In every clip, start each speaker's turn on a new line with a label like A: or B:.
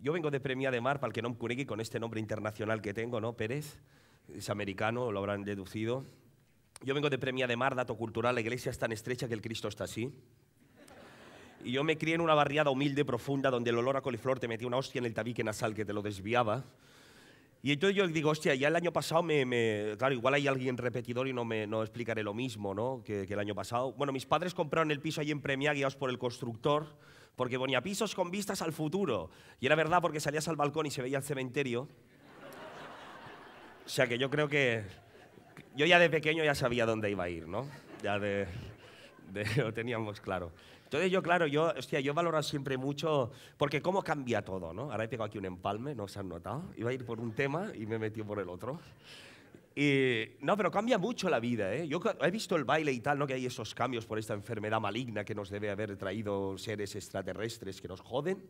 A: Yo vengo de Premia de Mar, para el que no me con este nombre internacional que tengo, ¿no? Pérez, es americano, lo habrán deducido. Yo vengo de Premia de Mar, dato cultural, la iglesia es tan estrecha que el Cristo está así. Y yo me crié en una barriada humilde, profunda, donde el olor a coliflor te metía una hostia en el tabique nasal que te lo desviaba. Y entonces yo digo, hostia, ya el año pasado me, Claro, igual hay alguien repetidor y no me no explicaré lo mismo ¿no? que, que el año pasado. Bueno, mis padres compraron el piso ahí en Premia, guiados por el constructor, porque ponía pisos con vistas al futuro. Y era verdad porque salías al balcón y se veía el cementerio. O sea que yo creo que... Yo ya de pequeño ya sabía dónde iba a ir, ¿no? Ya de... lo teníamos claro. Entonces yo, claro, yo, hostia, yo he siempre mucho, porque cómo cambia todo, ¿no? Ahora he pegado aquí un empalme, no se han notado. Iba a ir por un tema y me he metido por el otro. Y, no, pero cambia mucho la vida, ¿eh? Yo he visto el baile y tal, ¿no? Que hay esos cambios por esta enfermedad maligna que nos debe haber traído seres extraterrestres que nos joden,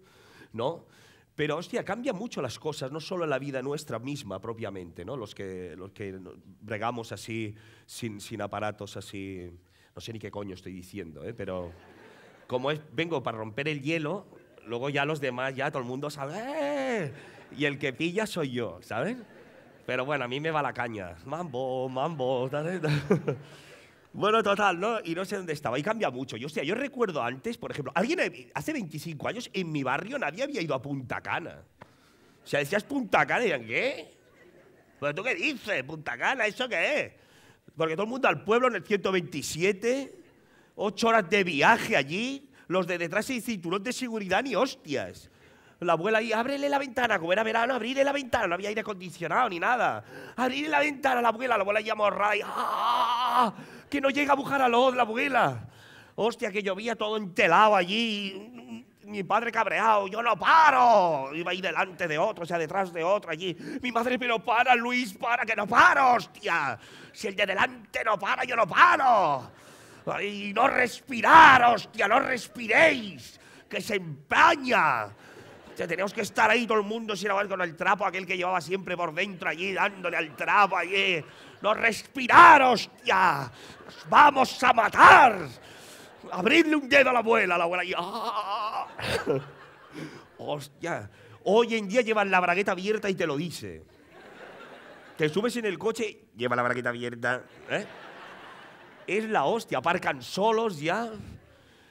A: ¿no? Pero, hostia, cambia mucho las cosas, no solo la vida nuestra misma propiamente, ¿no? Los que, los que bregamos así, sin, sin aparatos así no sé ni qué coño estoy diciendo, ¿eh? pero como es, vengo para romper el hielo, luego ya los demás, ya todo el mundo sabe. ¡Eh! Y el que pilla soy yo, ¿sabes? Pero bueno, a mí me va la caña. Mambo, mambo. Tal, Bueno, total, ¿no? Y no sé dónde estaba. Y cambia mucho. Yo, sea, yo recuerdo antes, por ejemplo, alguien hace 25 años en mi barrio nadie había ido a Punta Cana. O sea, decías Punta Cana y decían, ¿qué? ¿Pero tú qué dices? ¿Punta Cana? ¿Eso qué es? Porque todo el mundo al pueblo en el 127, ocho horas de viaje allí, los de detrás sin cinturón de seguridad ni hostias. La abuela ahí, ábrele la ventana, como era verano, ábrele la ventana, no había aire acondicionado ni nada. Ábrele la ventana, a la abuela, la abuela llamo Ray. Ah, que no llega a bujar a los, la abuela. Hostia, que llovía todo entelado allí, mi padre cabreado, yo no paro. Iba ahí delante de otro, o sea, detrás de otro allí. Mi madre, pero para, Luis, para, que no paro, hostia. Si el de delante no para, yo no paro. Y no respirar, hostia, no respiréis, que se empaña. O sea, que estar ahí todo el mundo sin hablar con el trapo, aquel que llevaba siempre por dentro allí, dándole al trapo allí. ¡No respirar, hostia! vamos a matar! abrirle un dedo a la abuela, la abuela y ¡ah! Hostia, hoy en día llevan la bragueta abierta y te lo dice. Te subes en el coche, lleva la bragueta abierta. ¿eh? Es la hostia, aparcan solos ya.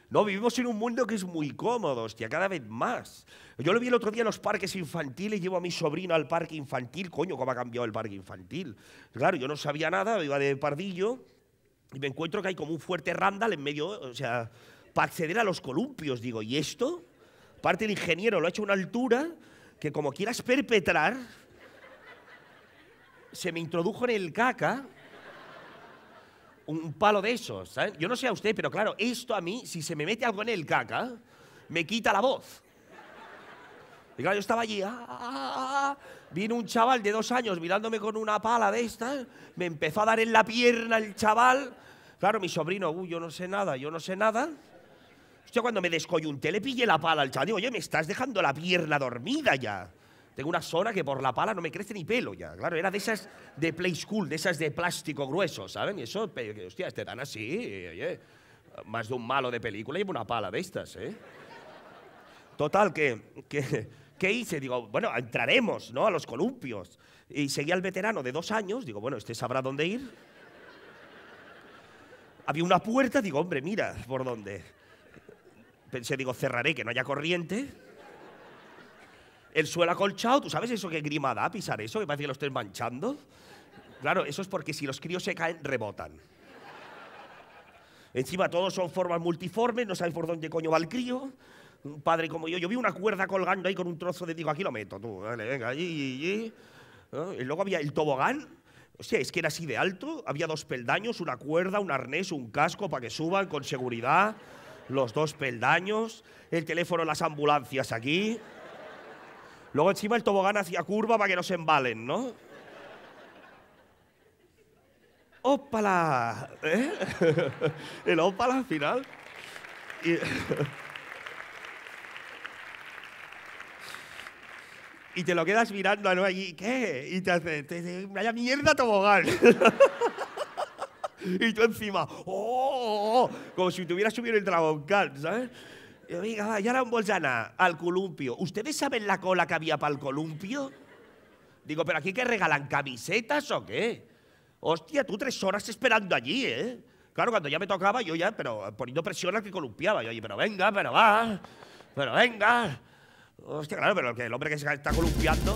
A: No, vivimos en un mundo que es muy cómodo, hostia, cada vez más. Yo lo vi el otro día en los parques infantiles, llevo a mi sobrino al parque infantil, coño, cómo ha cambiado el parque infantil. Claro, yo no sabía nada, iba de pardillo, y me encuentro que hay como un fuerte randal en medio, o sea, para acceder a los columpios, digo, ¿y esto? Parte el ingeniero lo ha hecho a una altura que como quieras perpetrar, se me introdujo en el caca un palo de esos, Yo no sé a usted, pero claro, esto a mí, si se me mete algo en el caca, me quita la voz. Y claro, yo estaba allí. Ah, ah, ah, Vino un chaval de dos años mirándome con una pala de estas. ¿eh? Me empezó a dar en la pierna el chaval. Claro, mi sobrino, uy, yo no sé nada, yo no sé nada. Hostia, cuando me descoyunté le pillé la pala al chaval. Digo, oye, me estás dejando la pierna dormida ya. Tengo una zona que por la pala no me crece ni pelo ya. Claro, era de esas de play school, de esas de plástico grueso, ¿saben? Y eso, hostia, te dan así, oye. Más de un malo de película y una pala de estas, ¿eh? Total, que ¿Qué hice? Digo, bueno, entraremos, ¿no? A los columpios. Y seguí al veterano de dos años, digo, bueno, este sabrá dónde ir. Había una puerta, digo, hombre, mira por dónde. Pensé, digo, cerraré, que no haya corriente. El suelo acolchado, ¿tú sabes eso que grima da pisar eso? Que parece que lo estés manchando. Claro, eso es porque si los críos se caen, rebotan. Encima todos son formas multiformes, no sabes por dónde coño va el crío un padre como yo, yo vi una cuerda colgando ahí con un trozo de, digo, aquí lo meto, tú, dale, venga, allí, y Y luego había el tobogán, o sea, es que era así de alto, había dos peldaños, una cuerda, un arnés, un casco para que suban con seguridad, los dos peldaños, el teléfono las ambulancias aquí. Luego encima el tobogán hacía curva para que no se embalen, ¿no? ¡Ópala! ¿Eh? El ópala final. y te lo quedas mirando ¿no? ¿qué? Y te hace, vaya mierda tobogán. y tú encima, oh, como si tuvieras subido el trabocal, ¿sabes? Y va, ya un bolsana, al columpio. ¿Ustedes saben la cola que había para el columpio? Digo, ¿pero aquí que regalan camisetas o qué? Hostia, tú tres horas esperando allí, ¿eh? Claro, cuando ya me tocaba, yo ya, pero eh, poniendo presión al que columpiaba. Yo, oye, pero venga, pero va, pero venga. Hostia, claro, pero el hombre que se está columpiando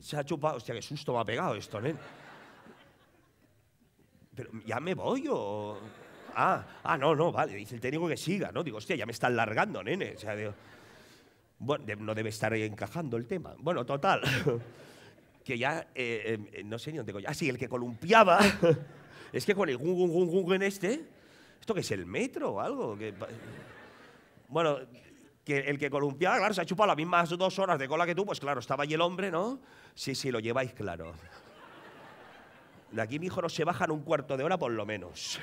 A: se ha chupado. Hostia, qué susto me ha pegado esto, nene. Pero ya me voy o. Ah, ah, no, no, vale. Dice el técnico que siga, ¿no? Digo, hostia, ya me están largando, nene. bueno, no debe estar encajando el tema. Bueno, total. que ya, eh, eh, no sé ni dónde coño. Ah, sí, el que columpiaba. es que con el gung, gung, gung, gung en este. ¿Esto que es el metro o algo? Bueno, el que columpiaba, claro, se ha chupado las mismas dos horas de cola que tú, pues claro, estaba allí el hombre, ¿no? Sí, sí, lo lleváis claro. De aquí mi hijo no se bajan un cuarto de hora por lo menos.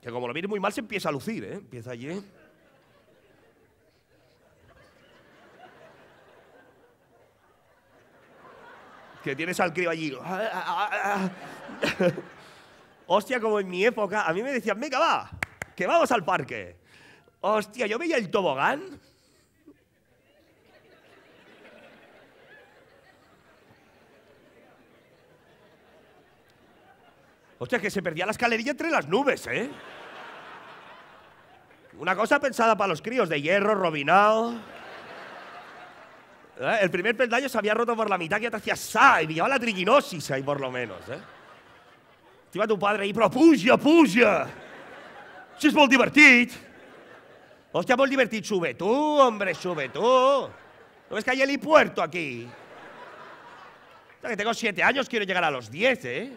A: Que como lo mires muy mal se empieza a lucir, ¿eh? Empieza allí. ¿eh? Que tienes al crío allí. Hostia, como en mi época, a mí me decían, venga, va, que vamos al parque. Hostia, yo veía el tobogán. Hostia, que se perdía la escalerilla entre las nubes, ¿eh? Una cosa pensada para los críos, de hierro, robinado. ¿Eh? El primer peldaño se había roto por la mitad que ya te hacía sa, y llevaba la triginosis ahí por lo menos, ¿eh? Te iba tu padre ahí, pero ¡puja, puja, puja! Si es molt divertit! Hostia, por divertir, sube tú, hombre, sube tú. ¿No ves que hay helipuerto aquí? O que tengo siete años, quiero llegar a los diez, ¿eh?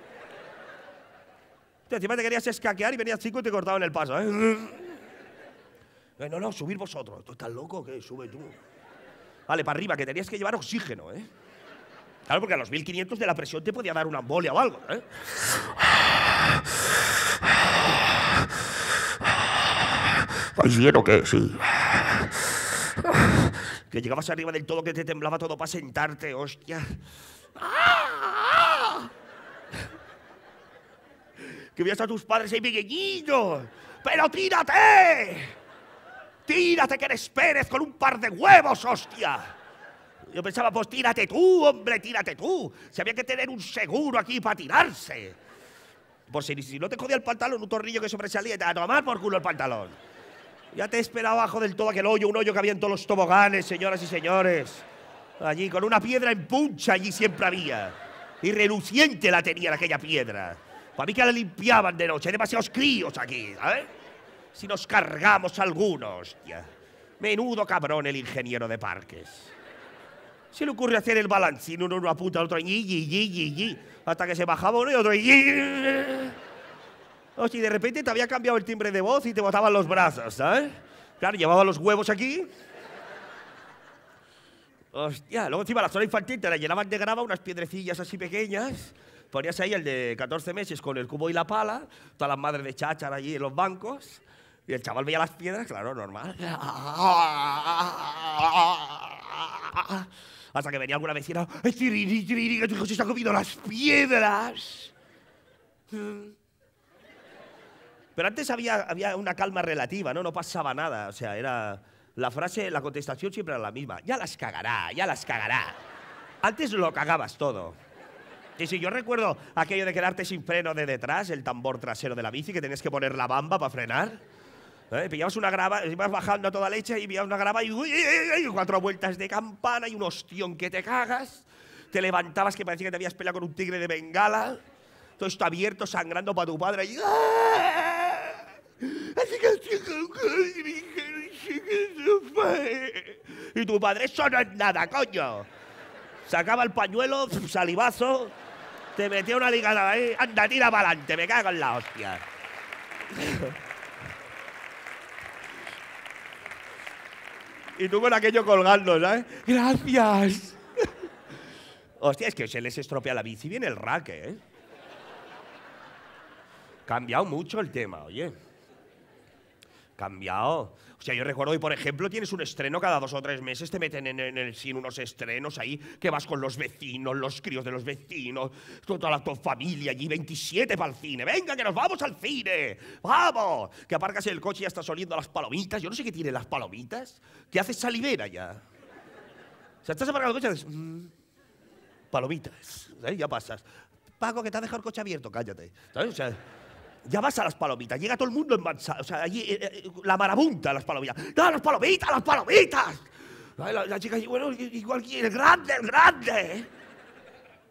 A: encima te querías escaquear y venías chico y te cortaban el paso, ¿eh? ¿eh? No, no, subir vosotros. ¿Tú estás loco? que Sube tú. Vale, para arriba, que tenías que llevar oxígeno, ¿eh? Claro, porque a los 1500 de la presión te podía dar una embolia o algo, ¿eh? Pareciera pues que sí. Que llegabas arriba del todo, que te temblaba todo para sentarte, hostia. Que veías a tus padres ahí pequeñitos. ¡Pero tírate! ¡Tírate que eres Pérez con un par de huevos, hostia! Yo pensaba, pues tírate tú, hombre, tírate tú. Se había que tener un seguro aquí para tirarse. Por pues si, no te jodía el pantalón, un tornillo que sobresalía, te a tomar por culo el pantalón. Ya te esperaba abajo del todo aquel hoyo, un hoyo que había en todos los toboganes, señoras y señores. Allí, con una piedra en puncha, allí siempre había. Y reluciente la tenía aquella piedra. Para mí que la limpiaban de noche, hay demasiados críos aquí, ¿sabes? Si nos cargamos algunos, ya. Menudo cabrón el ingeniero de parques. Se le ocurre hacer el balancín, uno uno apunta al otro y, y, y, y, hasta que se bajaba uno y otro y y de repente te había cambiado el timbre de voz y te botaban los brazos, ¿sabes? Claro, llevaba los huevos aquí. Hostia, luego encima la zona infantil te la llenaban de grava unas piedrecillas así pequeñas. Ponías ahí el de 14 meses con el cubo y la pala, todas las madres de chachar allí en los bancos. Y el chaval veía las piedras, claro, normal. Hasta que venía alguna vecina, ¡Tiriri, que tu hijo se está comiendo las piedras! Pero antes había, había una calma relativa, ¿no? No pasaba nada, o sea, era... La frase, la contestación siempre era la misma. Ya las cagará, ya las cagará. Antes lo cagabas todo. Y si yo recuerdo aquello de quedarte sin freno de detrás, el tambor trasero de la bici, que tenías que poner la bamba para frenar. ¿eh? Pillabas una grava, ibas bajando a toda leche y pillabas una grava y, uy, cuatro vueltas de campana y un ostión que te cagas. Te levantabas que parecía que te habías peleado con un tigre de bengala. Todo esto abierto, sangrando para tu padre y... ¡ah! Así que Y tu padre, eso no es nada, coño. Sacaba el pañuelo, salivazo, te metía una ligada ahí. Anda, tira para adelante, me cago en la hostia. y tú con aquello colgando, ¿sabes? Gracias. Hostia, es que se les estropea la bici, viene el raque, ¿eh? Cambiado mucho el tema, oye cambiado. O sea, yo recuerdo, hoy por ejemplo, tienes un estreno cada dos o tres meses, te meten en, en el cine unos estrenos ahí, que vas con los vecinos, los críos de los vecinos, toda la tu familia allí, 27 para el cine. Venga, que nos vamos al cine. Vamos. Que aparcas el coche y ya estás oliendo las palomitas. Yo no sé qué tiene las palomitas. ¿Qué haces salivera ya. O sea, estás aparcando el coche y dices, mm, palomitas. Ya pasas. Paco, que te ha dejado el coche abierto, cállate. ¿Sabes? O sea, ya vas a las palomitas, llega todo el mundo en mansa, o sea, allí eh, eh, la marabunta las palomitas. ¡No, ¡Ah, las palomitas, las palomitas! La, chica dice, bueno, igual el grande, el grande.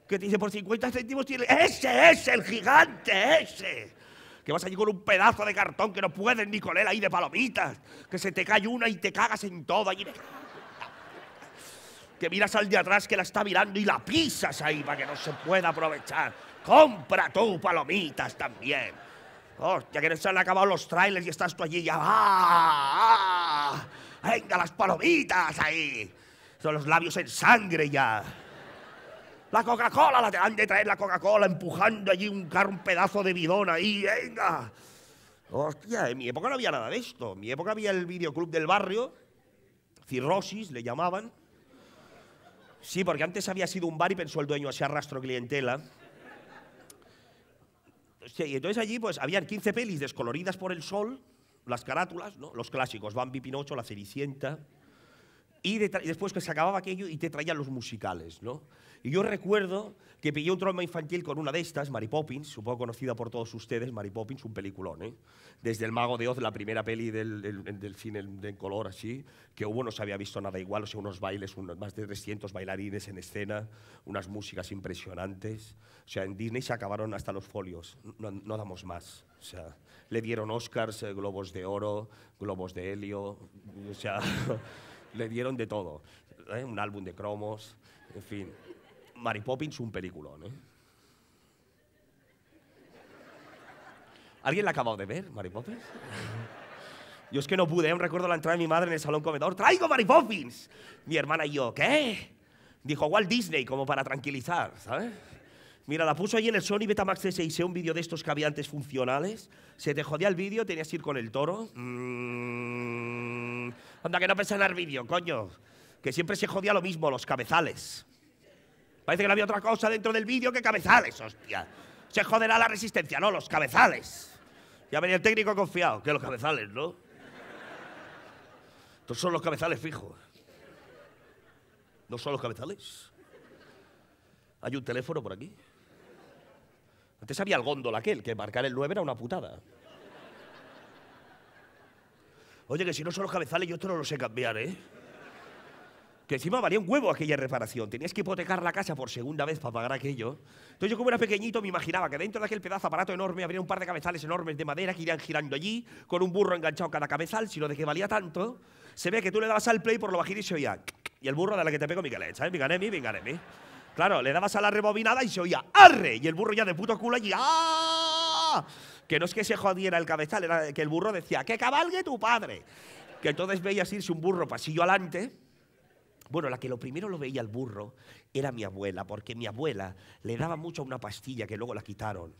A: Que te dice, por 50 céntimos tiene... ¡Ese, ese, el gigante, ese! Que vas allí con un pedazo de cartón que no puedes ni con él ahí de palomitas. Que se te cae una y te cagas en todo allí. Que miras al de atrás que la está mirando y la pisas ahí para que no se pueda aprovechar. Compra tú palomitas también. ¡Hostia, oh, ya que se han acabado los trailers y estás tú allí ya. ¡Ah! ¡Venga, las palomitas ahí! Son los labios en sangre ya. La Coca-Cola, la han de traer la Coca-Cola empujando allí un carro, un pedazo de bidón ahí, venga. Hostia, en mi época no había nada de esto. En mi época había el videoclub del barrio, cirrosis le llamaban. Sí, porque antes había sido un bar y pensó el dueño, así arrastro clientela y entonces allí pues habían 15 pelis descoloridas por el sol, las carátulas, los clásicos, Bambi Pinocho, La Cericienta. Y, después que se acababa aquello y te traían los musicales, ¿no? Y yo recuerdo que pillé un trauma infantil con una de estas, Mary Poppins, supongo conocida por todos ustedes, Mary Poppins, un peliculón, ¿eh? Desde El Mago de Oz, la primera peli del, del, cine en color así, que hubo, no se había visto nada igual, o sea, unos bailes, unos, más de 300 bailarines en escena, unas músicas impresionantes. O sea, en Disney se acabaron hasta los folios, no, damos más. O sea, le dieron Oscars, eh, Globos de Oro, Globos de Helio, o sea... le dieron de todo. ¿eh? Un álbum de cromos, en fin. Mary Poppins, un peliculón. ¿eh? ¿Alguien la ha acabado de ver, Mary Poppins? Yo es que no pude, ¿eh? recuerdo la entrada de mi madre en el salón comedor. ¡Traigo Mary Poppins! Mi hermana y yo, ¿qué? Dijo Walt Disney, como para tranquilizar, ¿sabes? Mira, la puso ahí en el Sony Betamax C6, ¿eh? un vídeo de estos antes funcionales. Se te jodía el vídeo, tenías que ir con el toro. Mm. Anda, que no en el vídeo, coño. Que siempre se jodía lo mismo, los cabezales. Parece que no había otra cosa dentro del vídeo que cabezales, hostia. Se joderá la resistencia, no, los cabezales. Ya venía el técnico confiado, que los cabezales, ¿no? Estos son los cabezales fijos. ¿No son los cabezales? Hay un teléfono por aquí. Antes había el góndola aquel, que marcar el 9 era una putada. Oye, que si no son los cabezales, yo esto no lo sé cambiar, ¿eh? Que encima valía un huevo aquella reparación. Tenías que hipotecar la casa por segunda vez para pagar aquello. Entonces yo como era pequeñito me imaginaba que dentro de aquel pedazo aparato enorme habría un par de cabezales enormes de madera que irían girando allí, con un burro enganchado a cada cabezal, sino de que valía tanto. Se ve que tú le dabas al play por lo bajito y se oía... Y el burro de la que te pego, Miguel, ¿sabes? venga, Miganemi. ¿eh? Claro, le dabas a la rebobinada y se oía... ¡Arre! Y el burro ya de puto culo allí... ¡Ah! que no es que se jodiera el cabezal, era que el burro decía, que cabalgue tu padre. Que entonces veías irse un burro pasillo adelante. Bueno, la que lo primero lo veía el burro era mi abuela, porque mi abuela le daba mucho a una pastilla que luego la quitaron,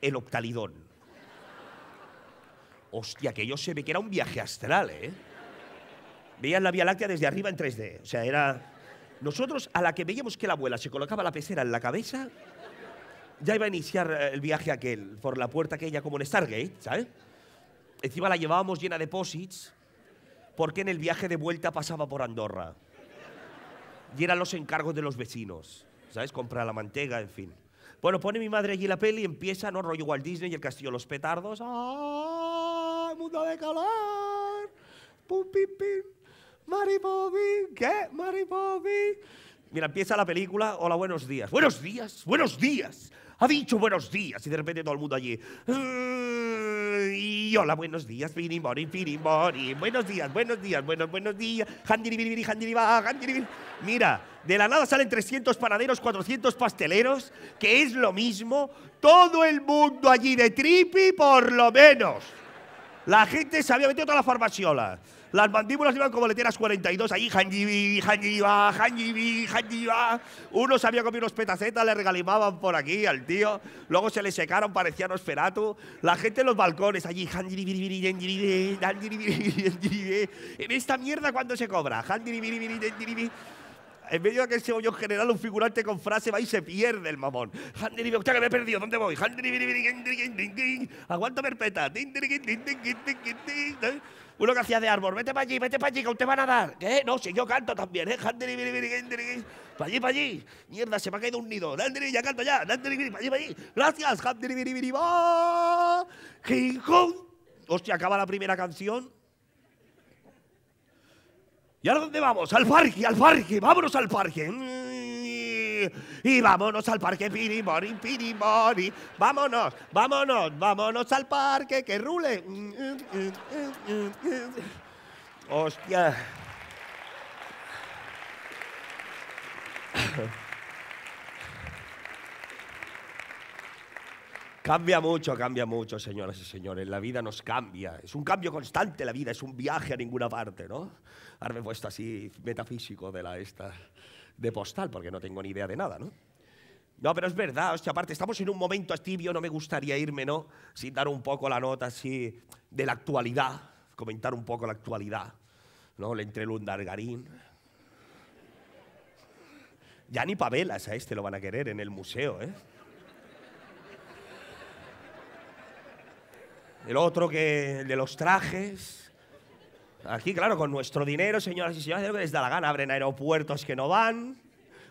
A: el octalidón. Hostia, que yo se ve que era un viaje astral, ¿eh? Veían la Vía Láctea desde arriba en 3D. O sea, era... Nosotros, a la que veíamos que la abuela se colocaba la pecera en la cabeza, ya iba a iniciar eh, el viaje aquel, por la puerta aquella como en Stargate, ¿sabes? Encima la llevábamos llena de posits, porque en el viaje de vuelta pasaba por Andorra. Y eran los encargos de los vecinos, ¿sabes? Comprar la manteca, en fin. Bueno, pone mi madre allí la peli y empieza, ¿no? Rollo Walt Disney y el castillo de los petardos. ¡Ah! ¡Mundo de calor! ¡Pum, pim, pim! ¡Mary ¿Qué? ¡Mary Mira, empieza la película. Hola, buenos días. ¡Buenos días! ¡Buenos días! ha dicho buenos días y de repente todo el mundo allí. Mm, y hola, buenos días, Buenos días, buenos días, buenos, buenos días. handiriba, handiribiri. Mira, de la nada salen 300 panaderos, 400 pasteleros, que es lo mismo. Todo el mundo allí de tripi, por lo menos. La gente se había metido toda la farmaciola. Las mandíbulas iban como letreras 42, ahí, hanjibi, Hanjibi, hanjibi, Hanjibi. Uno sabía comer unos petacetas, le regalimaban por aquí al tío. Luego se le secaron, parecían Nosferatu. La gente en los balcones, allí, hanjibi, hanjibi, hanjibi, En esta mierda, ¿cuándo se cobra? hanjibi, hanjibi en medio de aquel cebollón general, un figurante con frase va y se pierde el mamón. ¡Hostia, que me he perdido! ¿Dónde voy? Aguanta perpeta! Uno que hacía de árbol, vete para allí, vete para allí, que usted va a nadar! ¿Qué? No, si yo canto también, ¿eh? Para allí, para allí. Mierda, se me ha caído un nido. Ya canto ya. Para allí, para allí. Gracias. Hostia, acaba la primera canción. ¿Y ahora dónde vamos? Al parque, al parque, vámonos al parque. Mm, y vámonos al parque, pirimori, pirimori. Vámonos, vámonos, vámonos al parque, que rule. Mm, mm, Hostia. Cambia mucho, cambia mucho, señoras y señores. La vida nos cambia. Es un cambio constante la vida, es un viaje a ninguna parte, ¿no? Ahora me he puesto así metafísico de la esta de postal, porque no tengo ni idea de nada, ¿no? No, pero es verdad, hostia, aparte, estamos en un momento tibio, no me gustaría irme, ¿no? Sin dar un poco la nota así de la actualidad, comentar un poco la actualidad, ¿no? Le entre un dargarín. Ya ni pavelas a este lo van a querer en el museo, ¿eh? el otro que el de los trajes. Aquí, claro, con nuestro dinero, señoras y señores, les da la gana. Abren aeropuertos que no van.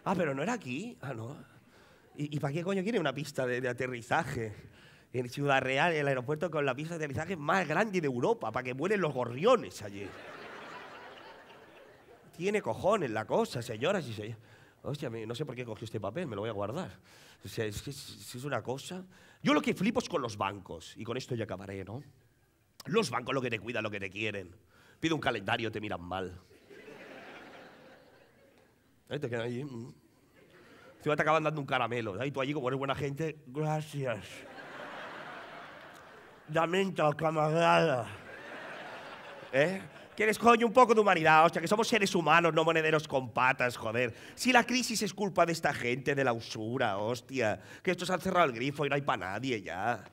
A: Ah, pero no era aquí. Ah, no. ¿Y, para qué coño quiere una pista de, aterrizaje? En Ciudad Real, el aeropuerto con la pista de aterrizaje más grande de Europa, para que vuelen los gorriones allí. Tiene cojones la cosa, señoras y señores. Hostia, no sé por qué cogí este papel, me lo voy a guardar. O sea, es que es, es una cosa. Yo lo que flipo es con los bancos, y con esto ya acabaré, ¿no? Los bancos lo que te cuidan, lo que te quieren. Pide un calendario, te miran mal. Ahí te quedan allí. Mm. Encima te acaban dando un caramelo. Y tú allí, como eres buena gente, gracias. Lamento, camarada. ¿Eh? ¿Quieres, coño, un poco de humanidad? Hostia, que somos seres humanos, no monederos con patas, joder. Si la crisis es culpa de esta gente, de la usura, hostia. Que esto se ha cerrado el grifo y no hay para nadie ya.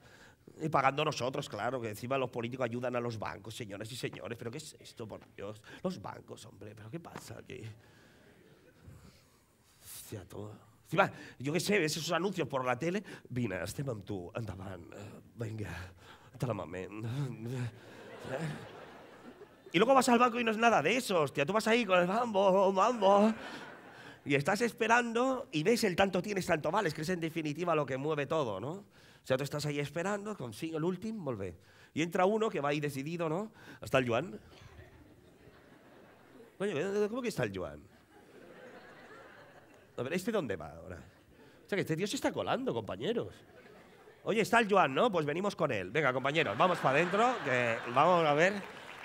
A: Y pagando nosotros, claro, que encima los políticos ayudan a los bancos, señoras y señores. ¿Pero qué es esto, por Dios? Los bancos, hombre, ¿pero qué pasa aquí? Hostia, todo. Encima, yo qué sé, ves esos anuncios por la tele, vine, estem tú, tu, endavant, eh, venga, te la mamen. Eh, y luego vas al banco y no es nada de eso, hostia. Tú vas ahí con el mambo, mambo. Y estás esperando y ves el tanto tienes, tanto vales, que es en definitiva lo que mueve todo, ¿no? O sea, tú estás ahí esperando, consigo el último, volvé. Y entra uno que va ahí decidido, ¿no? Hasta el Juan. Coño, ¿cómo que está el Juan? A ver, ¿este dónde va ahora? O sea, que este tío se está colando, compañeros. Oye, está el Joan, ¿no? Pues venimos con él. Venga, compañeros, vamos para adentro, que vamos a ver.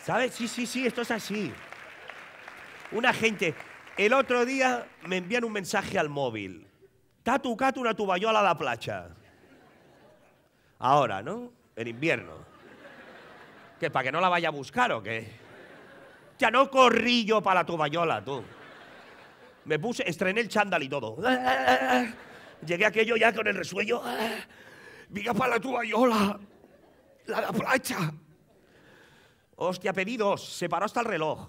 A: ¿Sabes? Sí, sí, sí, esto es así. Una gente, el otro día me envían un mensaje al móvil. Tatu, catu, una tubayola a la playa. Ahora, ¿no? En invierno. ¿Qué, para que no la vaya a buscar o qué? Ya no corrí yo para la tubayola, tú. Me puse, estrené el chándal y todo. Llegué aquello ya con el resuello. Viga para la tubayola. La, la playa. Hostia, pedidos, se paró hasta el reloj.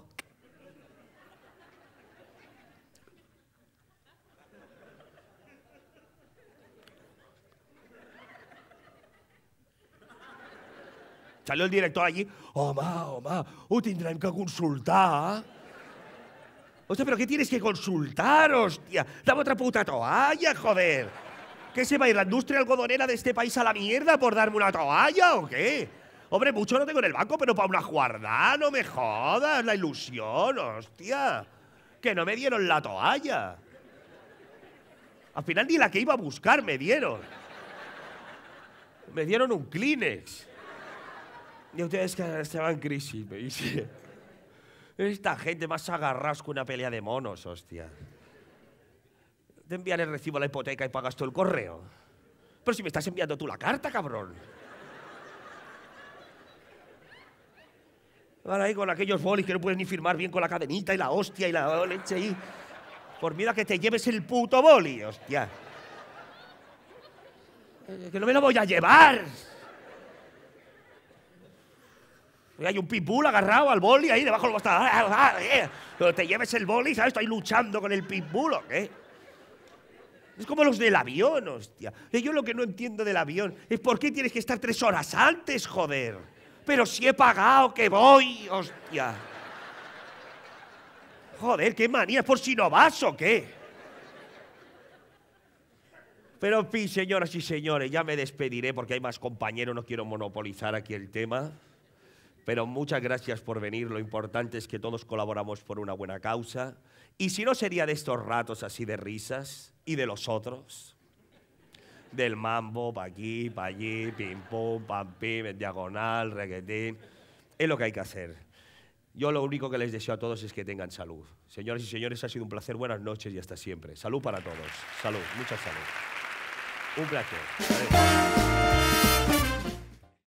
A: Salió el director allí, Oma, oma, ho tindrem que consultar. Hostia, ¿pero qué tienes que consultar, hostia? Dame otra puta toalla, joder. ¿Qué se va a ir la industria algodonera de este país a la mierda por darme una toalla o qué? Hombre, mucho no tengo en el banco, pero para una guardada, no me jodas, la ilusión, hostia. Que no me dieron la toalla. Al final ni la que iba a buscar me dieron. Me dieron un Kleenex. Y ustedes que estaban en crisis, me Esta gente más agarras que una pelea de monos, hostia. Te envían el recibo a la hipoteca y pagas tú el correo. Pero si me estás enviando tú la carta, cabrón. Van ahí con aquellos bolis que no pueden ni firmar bien con la cadenita y la hostia y la leche ahí. Por miedo a que te lleves el puto boli, hostia. Eh, que no me lo voy a llevar. Hay un pitbull agarrado al boli ahí debajo lo ah, ah, ah, está. Eh. Pero te lleves el boli, ¿sabes? Estoy luchando con el pitbull, ¿o qué? Es como los del avión, hostia. Eh, yo lo que no entiendo del avión es por qué tienes que estar tres horas antes, joder pero si he pagado que voy, hostia. Joder, qué manía, por si no vas o qué? Pero en señoras y señores, ya me despediré porque hay más compañeros, no quiero monopolizar aquí el tema. Pero muchas gracias por venir, lo importante es que todos colaboramos por una buena causa. Y si no sería de estos ratos así de risas y de los otros del mambo, pa' aquí, pa' allí, pim pum, diagonal, reggaetín. Es lo que hay que hacer. Yo lo único que les deseo a todos es que tengan salud. Señoras y señores, ha sido un placer. Buenas noches y hasta siempre. Salud para todos. Salud, mucha salud. Un placer.